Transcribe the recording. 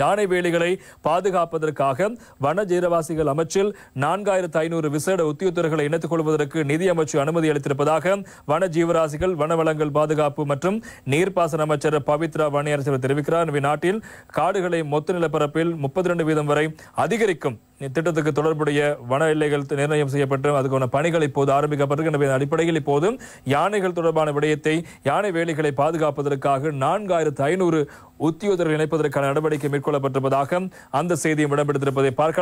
யானை வேலிகளை பாதுகாப்பதற்காக வன ஜீரவாசிகள் அமைச்சில் நான்காயிரத்து ஐநூறு விசேட உத்தியோகத்தர்களை இணைத்துக் கொள்வதற்கு நிதி அமைச்சு அனுமதி அளித்திருப்பதாக வன ஜீவராசிகள் வனவளங்கள் பாதுகாப்பு மற்றும் நீர்ப்பாசன அமைச்சர் பவித்ரா வாணியரசர் தெரிவிக்கிறார் நாட்டில் காடுகளை மொத்த நிலப்பரப்பில் முப்பத்தி ரெண்டு வீதம் வரை அதிகரிக்கும் திட்டத்துக்கு தொடர்புடைய வன எல்லைகள் நிர்ணயம் செய்யப்பட்டு அதுக்கான பணிகள் இப்போது ஆரம்பிக்கப்பட்டிருக்கின்ற அடிப்படையில் இப்போது யானைகள் தொடர்பான விடயத்தை யானை வேலைகளை பாதுகாப்பதற்காக நான்காயிரத்து ஐநூறு உத்தியோதர்கள் இணைப்பதற்கான நடவடிக்கை மேற்கொள்ளப்பட்டிருப்பதாக அந்த செய்தியும் இடம்பெற்றிருப்பதை பார்க்கலாம்